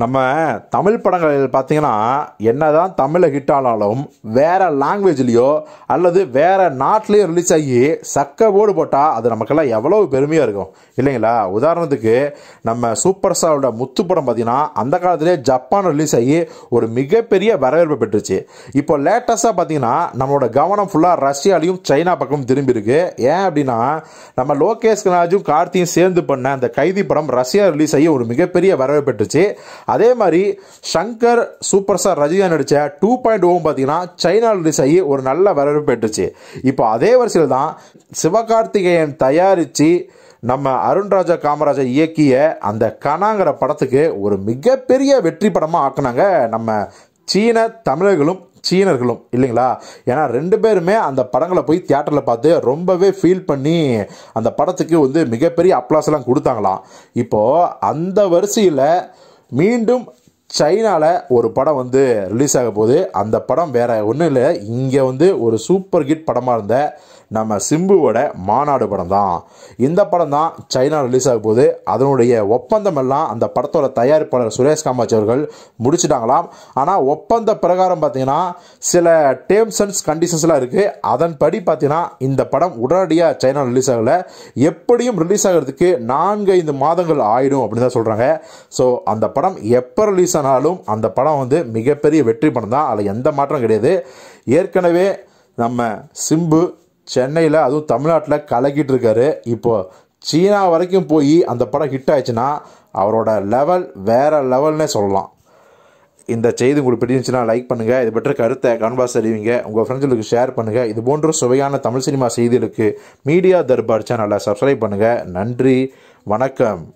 நம்ம தமிழ் படங்களில் பார்த்தீங்கன்னா என்ன தான் தமிழை ஹிட் ஆனாலும் வேறு லாங்குவேஜ்லேயோ அல்லது வேறு நாட்லேயோ ரிலீஸ் ஆகி சக்க ஓடு போட்டால் அது நமக்கெல்லாம் எவ்வளோ பெருமையாக இருக்கும் இல்லைங்களா உதாரணத்துக்கு நம்ம சூப்பர் ஸ்டாரோட முத்து படம் பார்த்திங்கன்னா அந்த காலத்திலே ஜப்பான் ரிலீஸ் ஆகி ஒரு மிகப்பெரிய வரவேற்பு பெற்றுச்சு இப்போ லேட்டஸ்ட்டாக பார்த்தீங்கன்னா நம்மளோட கவனம் ஃபுல்லாக ரஷ்யாலையும் சைனா பக்கமும் திரும்பி இருக்கு ஏன் அப்படின்னா நம்ம லோகேஷ் கனாஜும் கார்த்தியும் சேர்ந்து பண்ண அந்த கைதி படம் ரஷ்யா ரிலீஸ் ஆகி ஒரு மிகப்பெரிய வரவேற்பு பெற்றுச்சு அதே மாதிரி சங்கர் சூப்பர் ஸ்டார் ரஜினிகாந்த் நடித்த டூ oh பாயிண்ட் ஓவும் பார்த்தீங்கன்னா சைனா ரிலீஸ் ஆகி ஒரு நல்ல வரவேற்பு பெற்றுச்சு இப்போ அதே வரிசையில் தான் சிவகார்த்திகேயன் தயாரித்து நம்ம அருண்ராஜா காமராஜா இயக்கிய அந்த கனாங்கிற படத்துக்கு ஒரு மிகப்பெரிய வெற்றி படமாக ஆக்குனாங்க நம்ம சீன தமிழர்களும் சீனர்களும் இல்லைங்களா ஏன்னா ரெண்டு பேருமே அந்த படங்களை போய் தியேட்டரில் பார்த்து ரொம்பவே ஃபீல் பண்ணி அந்த படத்துக்கு வந்து மிகப்பெரிய அப்ளாஸ்லாம் கொடுத்தாங்களாம் இப்போது அந்த வரிசையில் மீண்டும் சைனாவில் ஒரு படம் வந்து ரிலீஸ் ஆக போகுது அந்த படம் வேறு ஒன்றும் இல்லை இங்கே வந்து ஒரு சூப்பர் ஹிட் படமாக இருந்த நம்ம சிம்புவோட மாநாடு படம் தான் இந்த படம் தான் சைனா ரிலீஸ் ஆக போது அதனுடைய ஒப்பந்தம் எல்லாம் அந்த படத்தோட தயாரிப்பாளர் சுரேஷ் காமாஜ் அவர்கள் முடிச்சிட்டாங்களாம் ஆனால் ஒப்பந்த பிரகாரம் பார்த்தீங்கன்னா சில டேர்ம்ஸ் அண்ட் கண்டிஷன்ஸ்லாம் இருக்குது அதன்படி பார்த்தீங்கன்னா இந்த படம் உடனடியாக சைனா ரிலீஸ் ஆகல எப்படியும் ரிலீஸ் ஆகிறதுக்கு நான்கு ஐந்து மாதங்கள் ஆயிடும் அப்படின்னு தான் சொல்கிறாங்க ஸோ அந்த படம் எப்போ ரிலீஸ் ஆனாலும் அந்த படம் வந்து மிகப்பெரிய வெற்றி படம் தான் அதில் எந்த மாற்றம் கிடையாது ஏற்கனவே நம்ம சிம்பு சென்னையில் அதுவும் தமிழ்நாட்டில் கலக்கிட்டு இருக்காரு இப்போது சீனா வரைக்கும் போய் அந்த படம் ஹிட் ஆயிடுச்சுன்னா அவரோட லெவல் வேறு லெவல்னே சொல்லலாம் இந்த செய்தி உங்களுக்கு பிடிச்சிருந்துச்சுன்னா லைக் பண்ணுங்கள் இது பற்றி கருத்தை கன்வாஸ் அறிவிங்க உங்கள் ஃப்ரெண்ட்ஸுக்கு ஷேர் பண்ணுங்கள் இது போன்ற சுவையான தமிழ் சினிமா செய்திகளுக்கு மீடியா தர்பார் சேனலை சப்ஸ்கிரைப் பண்ணுங்கள் நன்றி வணக்கம்